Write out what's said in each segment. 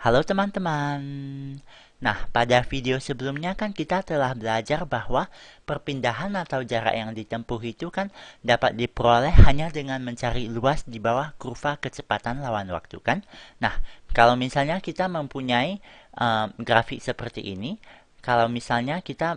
Halo teman-teman. Nah, pada video sebelumnya kan kita telah belajar bahwa perpindahan atau jarak yang ditempuh itu kan dapat diperoleh hanya dengan mencari luas di bawah kurva kecepatan lawan waktu kan. Nah, kalau misalnya kita mempunyai uh, grafik seperti ini, kalau misalnya kita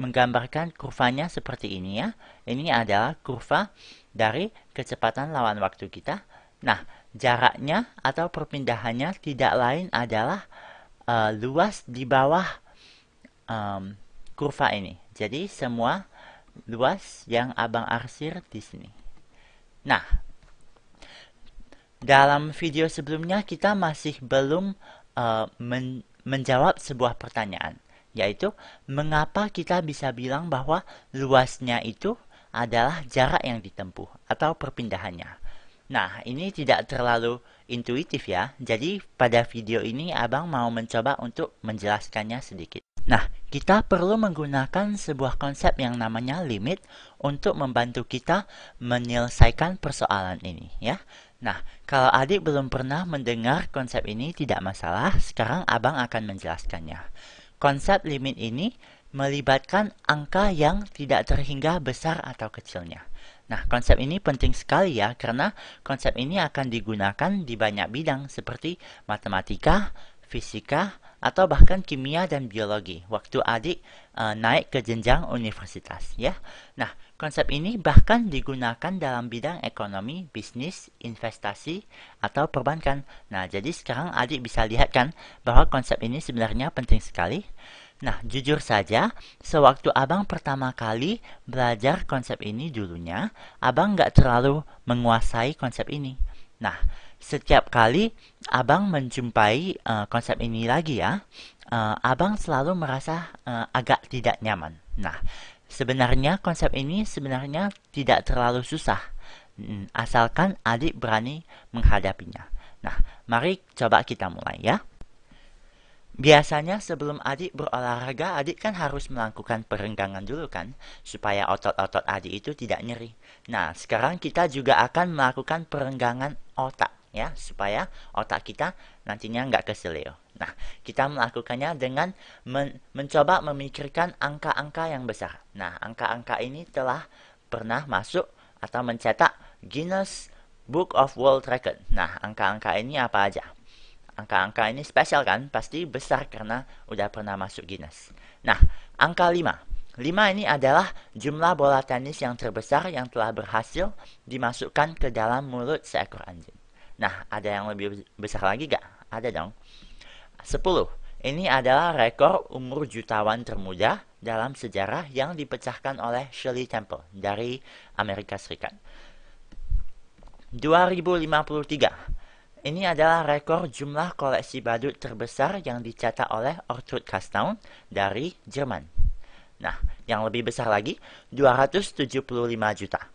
menggambarkan kurvanya seperti ini ya. Ini adalah kurva dari kecepatan lawan waktu kita. Nah, Jaraknya atau perpindahannya tidak lain adalah uh, luas di bawah um, kurva ini. Jadi semua luas yang abang arsir di sini. Nah, dalam video sebelumnya kita masih belum uh, men menjawab sebuah pertanyaan, yaitu mengapa kita bisa bilang bahwa luasnya itu adalah jarak yang ditempuh atau perpindahannya. Nah, ini tidak terlalu intuitif ya. Jadi, pada video ini Abang mau mencoba untuk menjelaskannya sedikit. Nah, kita perlu menggunakan sebuah konsep yang namanya limit untuk membantu kita menyelesaikan persoalan ini ya. Nah, kalau adik belum pernah mendengar konsep ini tidak masalah, sekarang Abang akan menjelaskannya. Konsep limit ini melibatkan angka yang tidak terhingga besar atau kecilnya. Nah, konsep ini penting sekali ya, karena konsep ini akan digunakan di banyak bidang seperti matematika, fisika, atau bahkan kimia dan biologi waktu adik e, naik ke jenjang universitas ya. Nah, konsep ini bahkan digunakan dalam bidang ekonomi, bisnis, investasi, atau perbankan. Nah, jadi sekarang adik bisa lihat kan bahwa konsep ini sebenarnya penting sekali. Nah, jujur saja, sewaktu abang pertama kali belajar konsep ini dulunya, abang nggak terlalu menguasai konsep ini. Nah, setiap kali abang menjumpai uh, konsep ini lagi ya, uh, abang selalu merasa uh, agak tidak nyaman. Nah, sebenarnya konsep ini sebenarnya tidak terlalu susah, hmm, asalkan adik berani menghadapinya. Nah, mari coba kita mulai ya. Biasanya sebelum adik berolahraga, adik kan harus melakukan perenggangan dulu kan, supaya otot-otot adik itu tidak nyeri. Nah, sekarang kita juga akan melakukan perenggangan otak ya, supaya otak kita nantinya nggak keselio. Nah, kita melakukannya dengan men mencoba memikirkan angka-angka yang besar. Nah, angka-angka ini telah pernah masuk atau mencetak Guinness Book of World Record. Nah, angka-angka ini apa aja? angka-angka ini spesial kan? Pasti besar karena udah pernah masuk Guinness. Nah, angka 5. 5 ini adalah jumlah bola tenis yang terbesar yang telah berhasil dimasukkan ke dalam mulut seekor anjing. Nah, ada yang lebih besar lagi gak? Ada dong. 10. Ini adalah rekor umur jutawan termuda dalam sejarah yang dipecahkan oleh Shirley Temple dari Amerika Serikat. 2053 ini adalah rekor jumlah koleksi badut terbesar yang dicatat oleh Ortrud Kastown dari Jerman. Nah, yang lebih besar lagi 275 juta.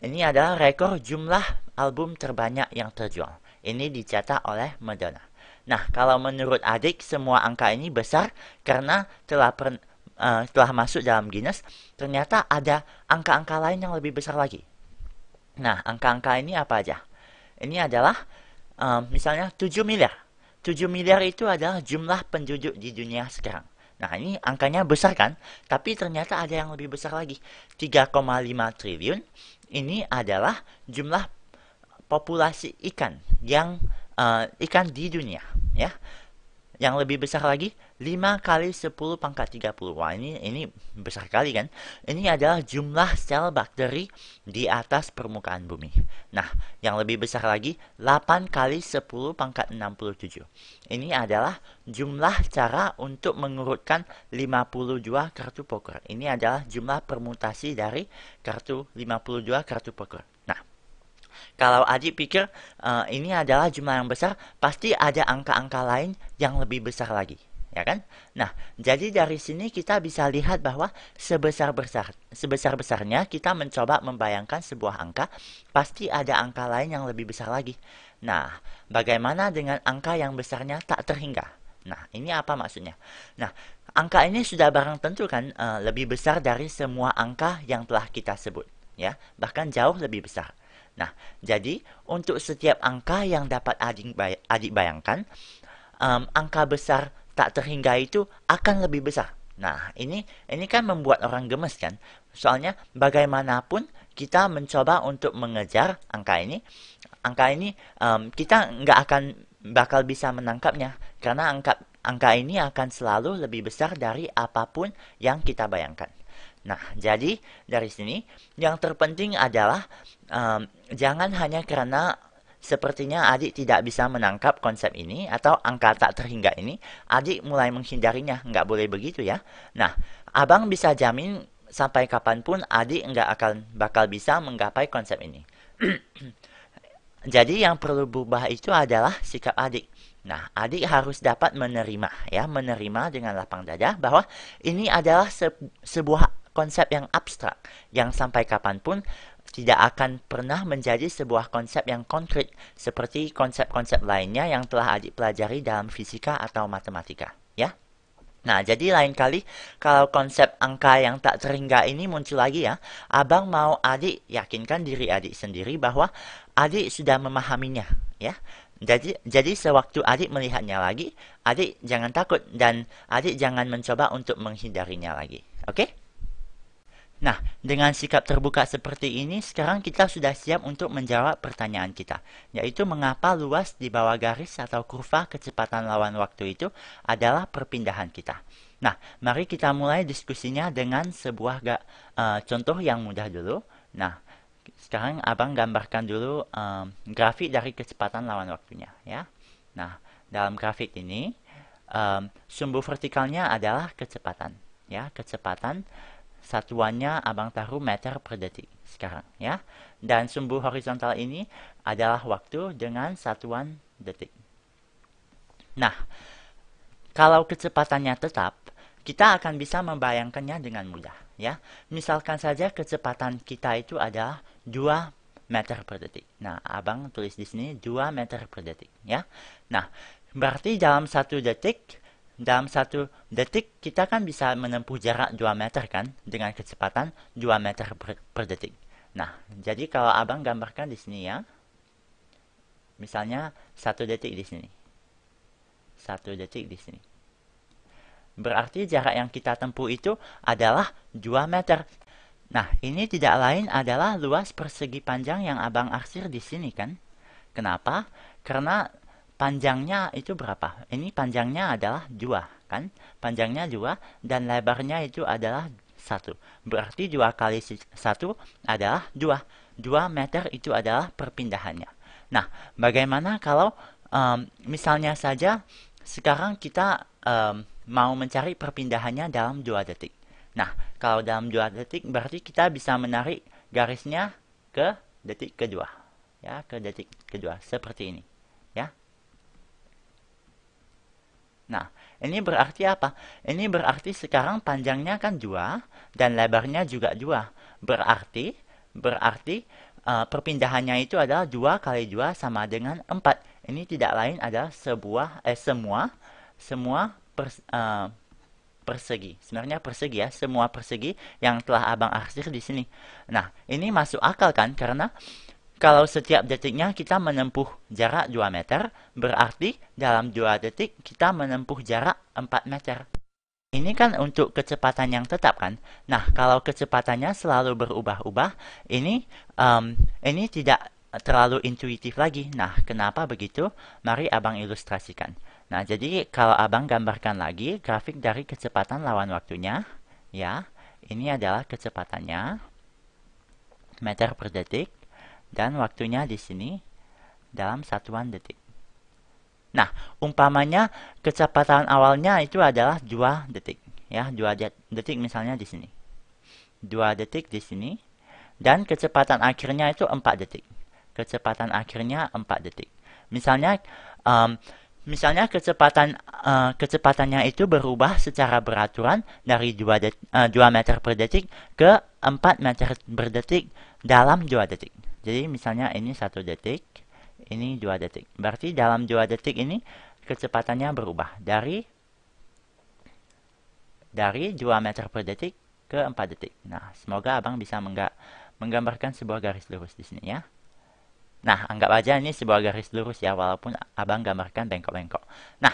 Ini adalah rekor jumlah album terbanyak yang terjual. Ini dicatat oleh Madonna. Nah, kalau menurut adik semua angka ini besar karena telah per, uh, eh, telah masuk dalam Guinness, ternyata ada angka-angka lain yang lebih besar lagi. Nah, angka-angka ini apa aja? Ini adalah um, misalnya 7 miliar. 7 miliar itu adalah jumlah penduduk di dunia sekarang. Nah, ini angkanya besar kan? Tapi ternyata ada yang lebih besar lagi. 3,5 triliun ini adalah jumlah populasi ikan yang uh, ikan di dunia, ya. Yang lebih besar lagi 5 kali 10 pangkat 30. Wah, ini ini besar kali kan? Ini adalah jumlah sel bakteri di atas permukaan bumi. Nah, yang lebih besar lagi 8 kali 10 pangkat 67. Ini adalah jumlah cara untuk mengurutkan 52 kartu poker. Ini adalah jumlah permutasi dari kartu 52 kartu poker. Nah, kalau Adi pikir uh, ini adalah jumlah yang besar, pasti ada angka-angka lain yang lebih besar lagi ya kan? Nah, jadi dari sini kita bisa lihat bahwa sebesar-besar sebesar-besarnya kita mencoba membayangkan sebuah angka, pasti ada angka lain yang lebih besar lagi. Nah, bagaimana dengan angka yang besarnya tak terhingga? Nah, ini apa maksudnya? Nah, angka ini sudah barang tentu kan e, lebih besar dari semua angka yang telah kita sebut, ya. Bahkan jauh lebih besar. Nah, jadi untuk setiap angka yang dapat adik, adik bayangkan, um, angka besar tak terhingga itu akan lebih besar. Nah, ini ini kan membuat orang gemes kan? Soalnya bagaimanapun kita mencoba untuk mengejar angka ini, angka ini um, kita nggak akan bakal bisa menangkapnya karena angka angka ini akan selalu lebih besar dari apapun yang kita bayangkan. Nah, jadi dari sini yang terpenting adalah um, jangan hanya karena Sepertinya adik tidak bisa menangkap konsep ini atau angka tak terhingga ini. Adik mulai menghindarinya, nggak boleh begitu ya. Nah, abang bisa jamin sampai kapanpun adik nggak akan bakal bisa menggapai konsep ini. Jadi yang perlu berubah itu adalah sikap adik. Nah, adik harus dapat menerima ya, menerima dengan lapang dada bahwa ini adalah se sebuah konsep yang abstrak yang sampai kapanpun tidak akan pernah menjadi sebuah konsep yang konkret seperti konsep-konsep lainnya yang telah adik pelajari dalam fisika atau matematika, ya. Nah, jadi lain kali kalau konsep angka yang tak terhingga ini muncul lagi ya, abang mau adik yakinkan diri adik sendiri bahwa adik sudah memahaminya, ya. Jadi, jadi sewaktu adik melihatnya lagi, adik jangan takut dan adik jangan mencoba untuk menghindarinya lagi, oke? Okay? Nah, dengan sikap terbuka seperti ini, sekarang kita sudah siap untuk menjawab pertanyaan kita, yaitu mengapa luas di bawah garis atau kurva kecepatan lawan waktu itu adalah perpindahan kita. Nah, mari kita mulai diskusinya dengan sebuah uh, contoh yang mudah dulu. Nah, sekarang abang gambarkan dulu um, grafik dari kecepatan lawan waktunya, ya. Nah, dalam grafik ini, um, sumbu vertikalnya adalah kecepatan, ya, kecepatan Satuannya abang tahu meter per detik sekarang ya. Dan sumbu horizontal ini adalah waktu dengan satuan detik. Nah, kalau kecepatannya tetap, kita akan bisa membayangkannya dengan mudah ya. Misalkan saja kecepatan kita itu adalah 2 meter per detik. Nah, abang tulis di sini 2 meter per detik, ya. Nah, berarti dalam satu detik dalam satu detik kita kan bisa menempuh jarak 2 meter kan dengan kecepatan 2 meter per, per detik. Nah, jadi kalau abang gambarkan di sini ya, misalnya satu detik di sini, satu detik di sini. Berarti jarak yang kita tempuh itu adalah 2 meter. Nah, ini tidak lain adalah luas persegi panjang yang abang arsir di sini kan? Kenapa? Karena panjangnya itu berapa? Ini panjangnya adalah 2, kan? Panjangnya 2 dan lebarnya itu adalah 1. Berarti 2 kali 1 adalah 2. 2 meter itu adalah perpindahannya. Nah, bagaimana kalau um, misalnya saja sekarang kita um, mau mencari perpindahannya dalam 2 detik. Nah, kalau dalam 2 detik berarti kita bisa menarik garisnya ke detik kedua. Ya, ke detik kedua seperti ini. Nah, ini berarti apa? Ini berarti sekarang panjangnya kan dua dan lebarnya juga dua Berarti berarti uh, perpindahannya itu adalah dua kali dua sama dengan empat Ini tidak lain adalah sebuah eh semua semua per, uh, eh, persegi. Sebenarnya persegi ya, semua persegi yang telah Abang arsir di sini. Nah, ini masuk akal kan karena kalau setiap detiknya kita menempuh jarak 2 meter, berarti dalam 2 detik kita menempuh jarak 4 meter. Ini kan untuk kecepatan yang tetap kan. Nah, kalau kecepatannya selalu berubah-ubah, ini um, ini tidak terlalu intuitif lagi. Nah, kenapa begitu? Mari abang ilustrasikan. Nah, jadi kalau abang gambarkan lagi grafik dari kecepatan lawan waktunya, ya, ini adalah kecepatannya meter per detik dan waktunya di sini dalam satuan detik. Nah, umpamanya kecepatan awalnya itu adalah 2 detik. Ya, 2 detik misalnya di sini. 2 detik di sini. Dan kecepatan akhirnya itu 4 detik. Kecepatan akhirnya 4 detik. Misalnya, um, misalnya kecepatan uh, kecepatannya itu berubah secara beraturan dari 2, det, uh, eh, 2 meter per detik ke 4 meter per detik dalam 2 detik. Jadi misalnya ini satu detik, ini dua detik. Berarti dalam dua detik ini kecepatannya berubah dari dari 2 meter per detik ke empat detik. Nah, semoga abang bisa menggak menggambarkan sebuah garis lurus di sini ya. Nah, anggap aja ini sebuah garis lurus ya, walaupun abang gambarkan bengkok-bengkok. Nah,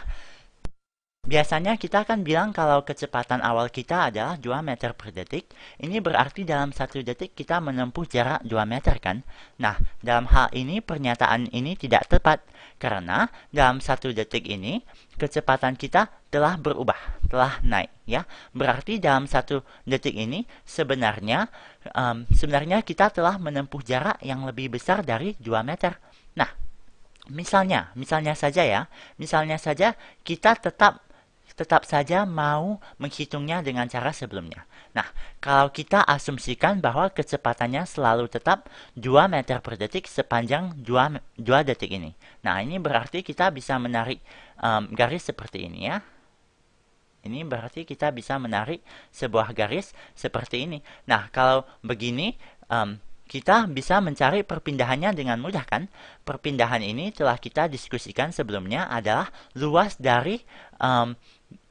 Biasanya kita akan bilang kalau kecepatan awal kita adalah 2 meter per detik. Ini berarti dalam satu detik kita menempuh jarak 2 meter kan? Nah, dalam hal ini pernyataan ini tidak tepat. Karena dalam satu detik ini kecepatan kita telah berubah, telah naik ya. Berarti dalam satu detik ini sebenarnya um, sebenarnya kita telah menempuh jarak yang lebih besar dari 2 meter. Nah, misalnya, misalnya saja ya, misalnya saja kita tetap tetap saja mau menghitungnya dengan cara sebelumnya. Nah, kalau kita asumsikan bahwa kecepatannya selalu tetap 2 meter per detik sepanjang 2, 2 detik ini. Nah, ini berarti kita bisa menarik um, garis seperti ini ya. Ini berarti kita bisa menarik sebuah garis seperti ini. Nah, kalau begini, um, kita bisa mencari perpindahannya dengan mudah kan? Perpindahan ini telah kita diskusikan sebelumnya adalah luas dari um,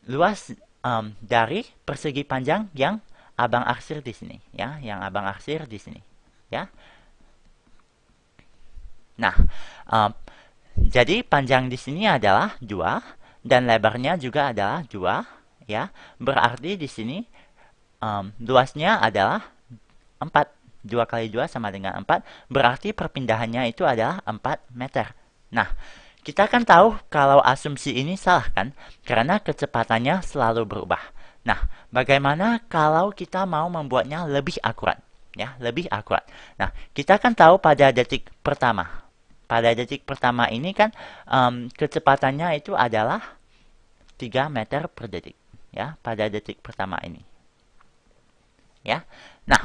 luas um, dari persegi panjang yang abang arsir di sini ya yang abang arsir di sini ya nah um, jadi panjang di sini adalah dua dan lebarnya juga adalah dua ya berarti di sini um, luasnya adalah empat dua kali dua sama dengan empat berarti perpindahannya itu adalah empat meter nah kita kan tahu kalau asumsi ini salah kan? Karena kecepatannya selalu berubah. Nah, bagaimana kalau kita mau membuatnya lebih akurat? Ya, lebih akurat. Nah, kita kan tahu pada detik pertama. Pada detik pertama ini kan um, kecepatannya itu adalah 3 meter per detik. Ya, pada detik pertama ini. Ya, nah,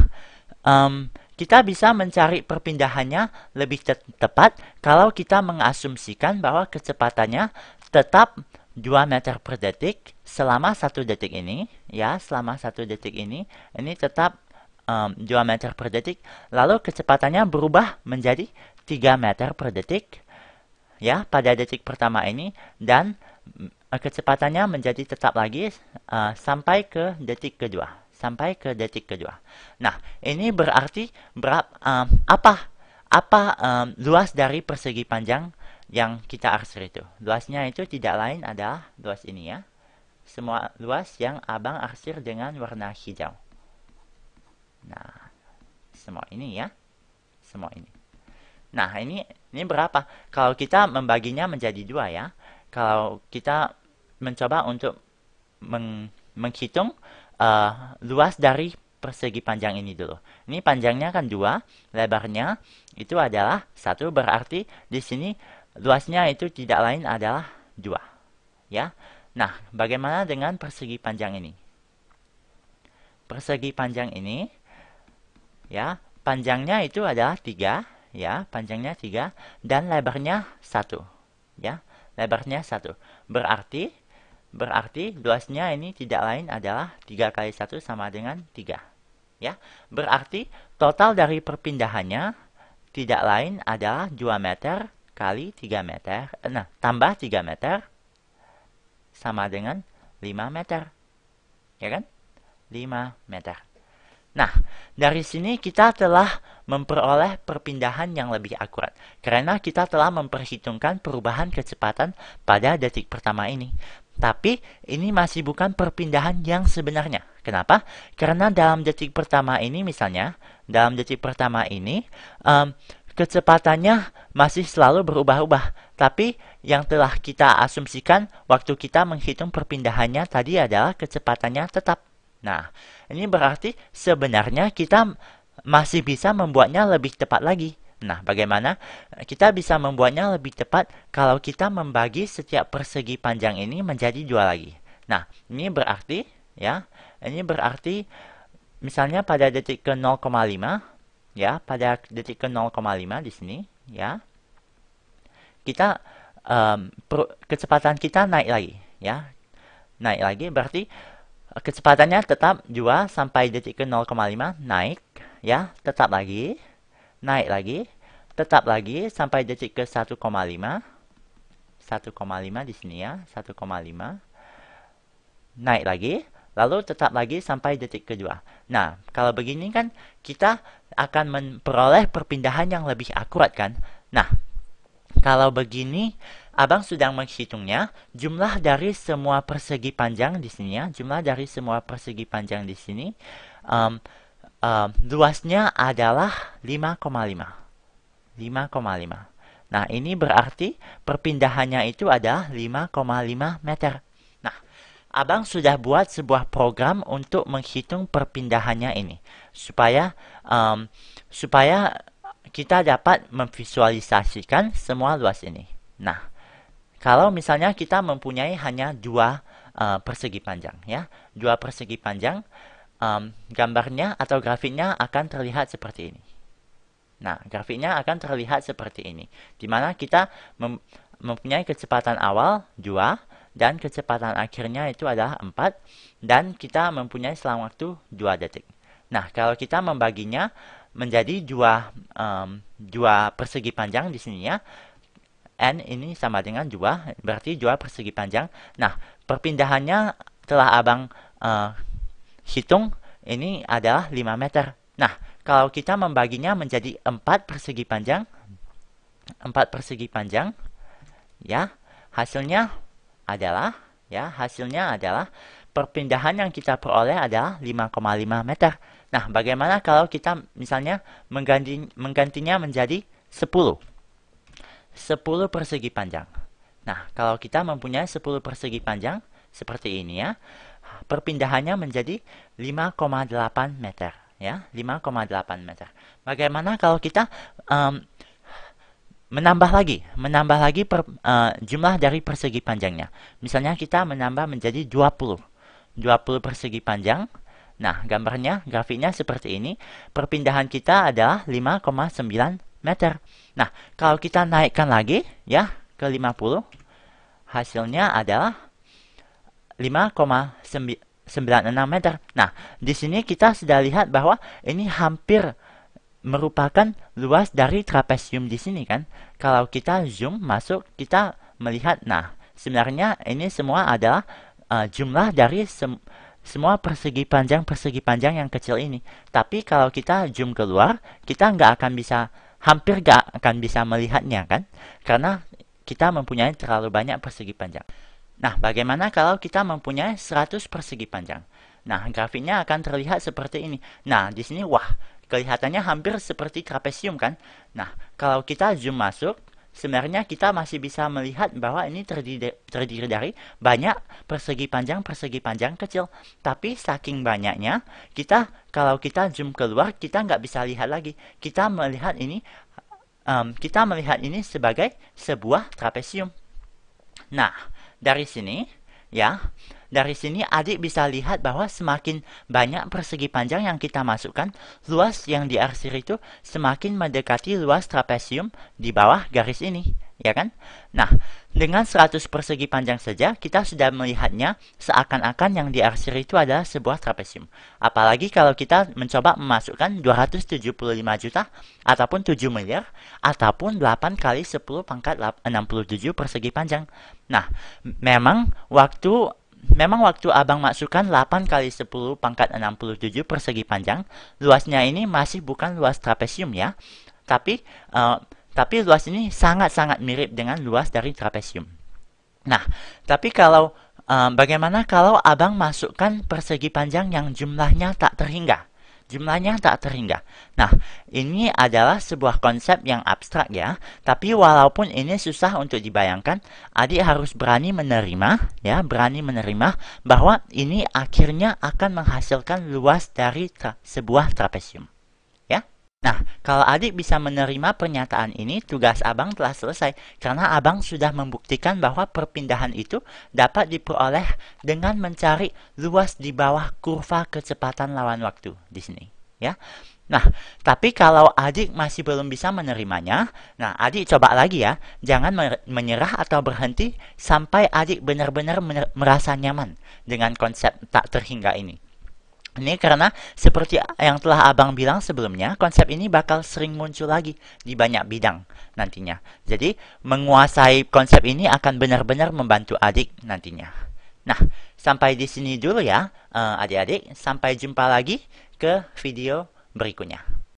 um, kita bisa mencari perpindahannya lebih te tepat kalau kita mengasumsikan bahwa kecepatannya tetap 2 meter per detik selama satu detik ini. ya Selama satu detik ini, ini tetap um, 2 meter per detik. Lalu kecepatannya berubah menjadi 3 meter per detik ya pada detik pertama ini. Dan kecepatannya menjadi tetap lagi uh, sampai ke detik kedua sampai ke detik kedua. Nah, ini berarti berapa um, apa apa um, luas dari persegi panjang yang kita arsir itu. Luasnya itu tidak lain adalah luas ini ya. Semua luas yang abang arsir dengan warna hijau. Nah, semua ini ya. Semua ini. Nah, ini ini berapa? Kalau kita membaginya menjadi dua ya. Kalau kita mencoba untuk meng, menghitung uh, luas dari persegi panjang ini dulu. Ini panjangnya kan dua, lebarnya itu adalah satu. berarti di sini luasnya itu tidak lain adalah dua. Ya. Nah, bagaimana dengan persegi panjang ini? Persegi panjang ini ya, panjangnya itu adalah tiga. ya, panjangnya tiga dan lebarnya satu. Ya, lebarnya satu. Berarti Berarti luasnya ini tidak lain adalah 3 kali 1 sama dengan 3. Ya, berarti total dari perpindahannya tidak lain adalah 2 meter kali 3 meter. Eh, nah, tambah 3 meter sama dengan 5 meter. Ya kan? 5 meter. Nah, dari sini kita telah memperoleh perpindahan yang lebih akurat karena kita telah memperhitungkan perubahan kecepatan pada detik pertama ini. Tapi ini masih bukan perpindahan yang sebenarnya. Kenapa? Karena dalam detik pertama ini misalnya, dalam detik pertama ini um, kecepatannya masih selalu berubah-ubah. Tapi yang telah kita asumsikan waktu kita menghitung perpindahannya tadi adalah kecepatannya tetap. Nah, ini berarti sebenarnya kita masih bisa membuatnya lebih tepat lagi. Nah, bagaimana kita bisa membuatnya lebih cepat kalau kita membagi setiap persegi panjang ini menjadi dua lagi. Nah, ini berarti ya, ini berarti misalnya pada detik ke 0,5 ya, pada detik ke 0,5 di sini ya. Kita um, per, kecepatan kita naik lagi ya. Naik lagi berarti eh, kecepatannya tetap 2 sampai detik ke 0,5 naik ya, tetap lagi naik lagi, tetap lagi sampai detik ke 1,5. 1,5 di sini ya, 1,5. Naik lagi, lalu tetap lagi sampai detik kedua. Nah, kalau begini kan kita akan memperoleh perpindahan yang lebih akurat kan? Nah, kalau begini, abang sedang menghitungnya jumlah dari semua persegi panjang di sini ya, jumlah dari semua persegi panjang di sini. Um, um, luasnya adalah 5,5. 5,5. Nah, ini berarti perpindahannya itu adalah 5,5 meter. Nah, Abang sudah buat sebuah program untuk menghitung perpindahannya ini supaya um, supaya kita dapat memvisualisasikan semua luas ini. Nah, kalau misalnya kita mempunyai hanya dua uh, persegi panjang ya, dua persegi panjang um, gambarnya atau grafiknya akan terlihat seperti ini. Nah, grafiknya akan terlihat seperti ini, di mana kita mem mempunyai kecepatan awal 2 dan kecepatan akhirnya itu adalah 4 dan kita mempunyai selang waktu 2 detik. Nah, kalau kita membaginya menjadi dua um, dua persegi panjang di sini ya. N ini sama dengan 2, berarti 2 persegi panjang. Nah, perpindahannya telah abang uh, hitung ini adalah 5 meter. Nah, kalau kita membaginya menjadi 4 persegi panjang, 4 persegi panjang, ya, hasilnya adalah, ya, hasilnya adalah perpindahan yang kita peroleh adalah 5,5 meter. Nah, bagaimana kalau kita misalnya mengganti, menggantinya menjadi 10? 10 persegi panjang. Nah, kalau kita mempunyai 10 persegi panjang, seperti ini ya perpindahannya menjadi 5,8 meter ya 5,8 meter bagaimana kalau kita um, menambah lagi menambah lagi per, uh, jumlah dari persegi panjangnya misalnya kita menambah menjadi 20 20 persegi panjang nah gambarnya grafiknya seperti ini perpindahan kita adalah 5,9 meter nah kalau kita naikkan lagi ya ke 50 hasilnya adalah 5,96 meter. Nah, di sini kita sudah lihat bahwa ini hampir merupakan luas dari trapesium di sini kan. Kalau kita zoom masuk, kita melihat, nah, sebenarnya ini semua adalah uh, jumlah dari sem semua persegi panjang-persegi panjang yang kecil ini. Tapi kalau kita zoom keluar, kita nggak akan bisa, hampir nggak akan bisa melihatnya kan. Karena kita mempunyai terlalu banyak persegi panjang. Nah, bagaimana kalau kita mempunyai 100 persegi panjang? Nah, grafiknya akan terlihat seperti ini. Nah, di sini wah, kelihatannya hampir seperti trapesium kan? Nah, kalau kita zoom masuk, sebenarnya kita masih bisa melihat bahwa ini terdiri, dari banyak persegi panjang, persegi panjang kecil. Tapi saking banyaknya, kita kalau kita zoom keluar, kita nggak bisa lihat lagi. Kita melihat ini um, kita melihat ini sebagai sebuah trapesium. Nah, dari sini ya dari sini adik bisa lihat bahwa semakin banyak persegi panjang yang kita masukkan, luas yang diarsir itu semakin mendekati luas trapesium di bawah garis ini, ya kan? Nah, dengan 100 persegi panjang saja, kita sudah melihatnya seakan-akan yang diarsir itu adalah sebuah trapesium. Apalagi kalau kita mencoba memasukkan 275 juta, ataupun 7 miliar, ataupun 8 kali 10 pangkat 67 persegi panjang. Nah, memang waktu Memang waktu abang masukkan 8 kali 10 pangkat 67 persegi panjang, luasnya ini masih bukan luas trapesium ya, tapi uh, tapi luas ini sangat-sangat mirip dengan luas dari trapesium. Nah, tapi kalau uh, bagaimana kalau abang masukkan persegi panjang yang jumlahnya tak terhingga? jumlahnya tak terhingga. Nah, ini adalah sebuah konsep yang abstrak ya, tapi walaupun ini susah untuk dibayangkan, adik harus berani menerima, ya, berani menerima bahwa ini akhirnya akan menghasilkan luas dari tra sebuah trapesium. Nah, kalau adik bisa menerima pernyataan ini, tugas abang telah selesai karena abang sudah membuktikan bahwa perpindahan itu dapat diperoleh dengan mencari luas di bawah kurva kecepatan lawan waktu di sini, ya. Nah, tapi kalau adik masih belum bisa menerimanya, nah adik coba lagi ya, jangan menyerah atau berhenti sampai adik benar-benar merasa nyaman dengan konsep tak terhingga ini. Ini karena seperti yang telah abang bilang sebelumnya, konsep ini bakal sering muncul lagi di banyak bidang nantinya. Jadi menguasai konsep ini akan benar-benar membantu adik nantinya. Nah, sampai di sini dulu ya eh, adik-adik. sampai jumpa lagi ke video berikutnya.